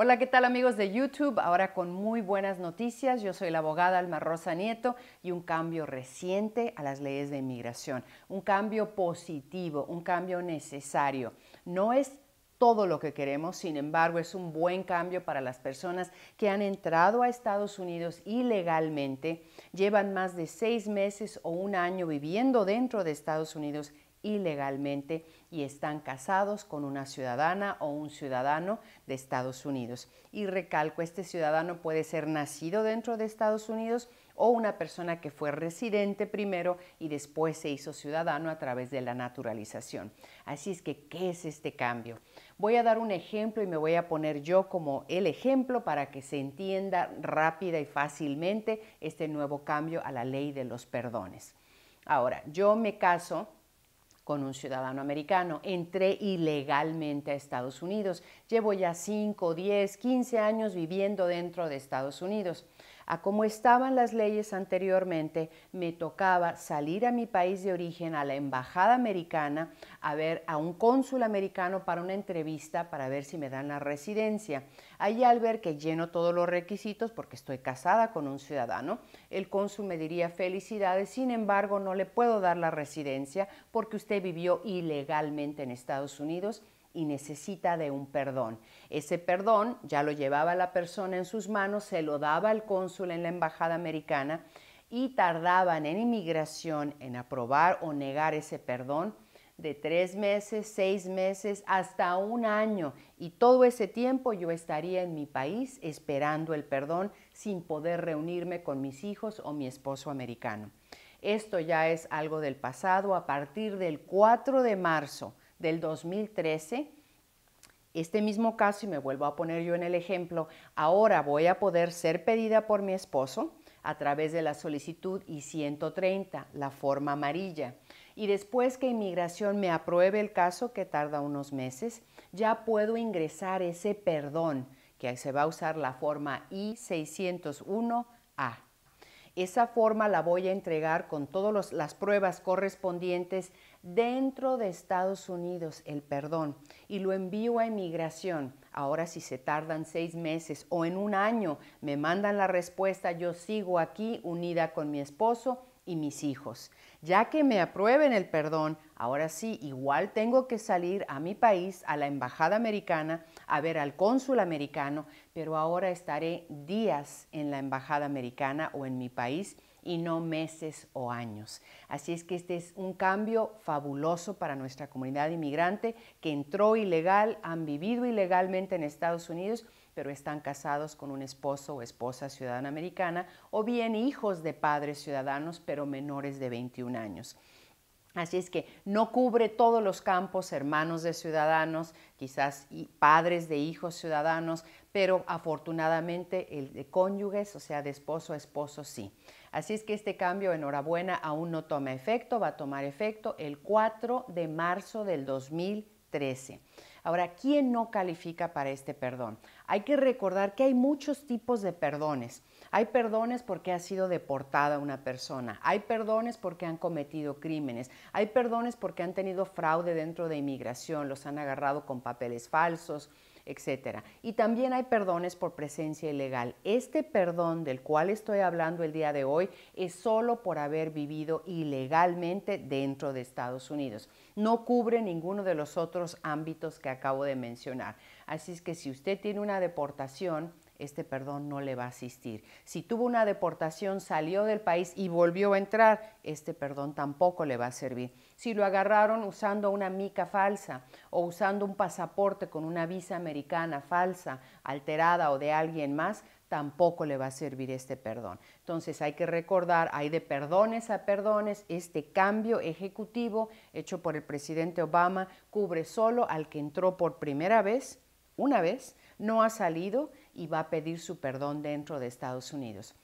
Hola, ¿qué tal amigos de YouTube? Ahora con muy buenas noticias. Yo soy la abogada Alma Rosa Nieto y un cambio reciente a las leyes de inmigración. Un cambio positivo, un cambio necesario. No es todo lo que queremos, sin embargo es un buen cambio para las personas que han entrado a Estados Unidos ilegalmente, llevan más de seis meses o un año viviendo dentro de Estados Unidos ilegalmente y están casados con una ciudadana o un ciudadano de Estados Unidos. Y recalco, este ciudadano puede ser nacido dentro de Estados Unidos o una persona que fue residente primero y después se hizo ciudadano a través de la naturalización. Así es que, ¿qué es este cambio? Voy a dar un ejemplo y me voy a poner yo como el ejemplo para que se entienda rápida y fácilmente este nuevo cambio a la ley de los perdones. Ahora, yo me caso con un ciudadano americano. Entré ilegalmente a Estados Unidos. Llevo ya 5, 10, 15 años viviendo dentro de Estados Unidos. A como estaban las leyes anteriormente, me tocaba salir a mi país de origen, a la embajada americana, a ver a un cónsul americano para una entrevista para ver si me dan la residencia. Allí al ver que lleno todos los requisitos porque estoy casada con un ciudadano, el cónsul me diría felicidades, sin embargo no le puedo dar la residencia porque usted vivió ilegalmente en Estados Unidos y necesita de un perdón. Ese perdón ya lo llevaba la persona en sus manos, se lo daba al cónsul en la embajada americana y tardaban en inmigración en aprobar o negar ese perdón de tres meses, seis meses, hasta un año. Y todo ese tiempo yo estaría en mi país esperando el perdón sin poder reunirme con mis hijos o mi esposo americano. Esto ya es algo del pasado. A partir del 4 de marzo del 2013, este mismo caso, y me vuelvo a poner yo en el ejemplo, ahora voy a poder ser pedida por mi esposo a través de la solicitud I-130, la forma amarilla. Y después que inmigración me apruebe el caso, que tarda unos meses, ya puedo ingresar ese perdón, que se va a usar la forma I-601A. Esa forma la voy a entregar con todas las pruebas correspondientes dentro de Estados Unidos el perdón y lo envío a inmigración, ahora si se tardan seis meses o en un año me mandan la respuesta, yo sigo aquí unida con mi esposo y mis hijos. Ya que me aprueben el perdón, ahora sí, igual tengo que salir a mi país, a la embajada americana, a ver al cónsul americano, pero ahora estaré días en la embajada americana o en mi país y no meses o años. Así es que este es un cambio fabuloso para nuestra comunidad inmigrante que entró ilegal, han vivido ilegalmente en Estados Unidos, pero están casados con un esposo o esposa ciudadana americana o bien hijos de padres ciudadanos, pero menores de 21 años. Así es que no cubre todos los campos, hermanos de ciudadanos, quizás padres de hijos ciudadanos, pero afortunadamente el de cónyuges, o sea, de esposo a esposo, sí. Así es que este cambio, enhorabuena, aún no toma efecto, va a tomar efecto el 4 de marzo del 2013. Ahora, ¿quién no califica para este perdón? Hay que recordar que hay muchos tipos de perdones. Hay perdones porque ha sido deportada una persona. Hay perdones porque han cometido crímenes. Hay perdones porque han tenido fraude dentro de inmigración. Los han agarrado con papeles falsos etc. Y también hay perdones por presencia ilegal. Este perdón del cual estoy hablando el día de hoy es solo por haber vivido ilegalmente dentro de Estados Unidos. No cubre ninguno de los otros ámbitos que acabo de mencionar. Así es que si usted tiene una deportación, este perdón no le va a asistir. Si tuvo una deportación, salió del país y volvió a entrar, este perdón tampoco le va a servir. Si lo agarraron usando una mica falsa o usando un pasaporte con una visa americana falsa, alterada o de alguien más, tampoco le va a servir este perdón. Entonces hay que recordar, hay de perdones a perdones, este cambio ejecutivo hecho por el presidente Obama cubre solo al que entró por primera vez, una vez, no ha salido y va a pedir su perdón dentro de Estados Unidos.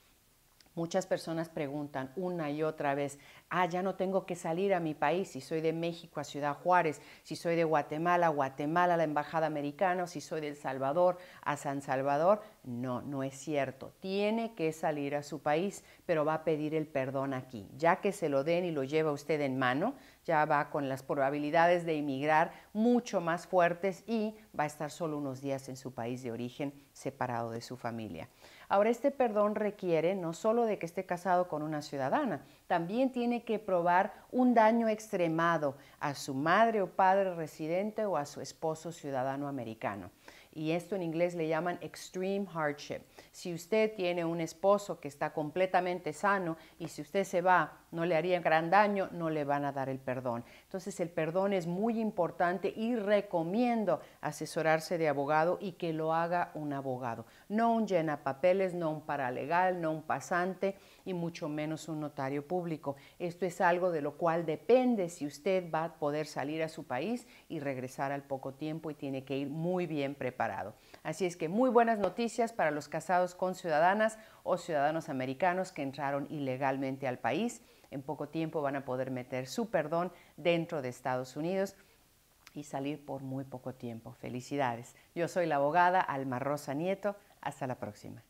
Muchas personas preguntan una y otra vez, ah, ya no tengo que salir a mi país, si soy de México a Ciudad Juárez, si soy de Guatemala, Guatemala a la Embajada Americana, si soy de El Salvador a San Salvador. No, no es cierto. Tiene que salir a su país, pero va a pedir el perdón aquí. Ya que se lo den y lo lleva usted en mano, ya va con las probabilidades de emigrar mucho más fuertes y va a estar solo unos días en su país de origen separado de su familia. Ahora, este perdón requiere no solo de que esté casado con una ciudadana, también tiene que probar un daño extremado a su madre o padre residente o a su esposo ciudadano americano y esto en inglés le llaman extreme hardship. Si usted tiene un esposo que está completamente sano y si usted se va, no le haría gran daño, no le van a dar el perdón. Entonces el perdón es muy importante y recomiendo asesorarse de abogado y que lo haga un abogado, no un llena papeles, no un paralegal, no un pasante y mucho menos un notario público. Esto es algo de lo cual depende si usted va a poder salir a su país y regresar al poco tiempo y tiene que ir muy bien preparado Así es que muy buenas noticias para los casados con ciudadanas o ciudadanos americanos que entraron ilegalmente al país. En poco tiempo van a poder meter su perdón dentro de Estados Unidos y salir por muy poco tiempo. Felicidades. Yo soy la abogada Alma Rosa Nieto. Hasta la próxima.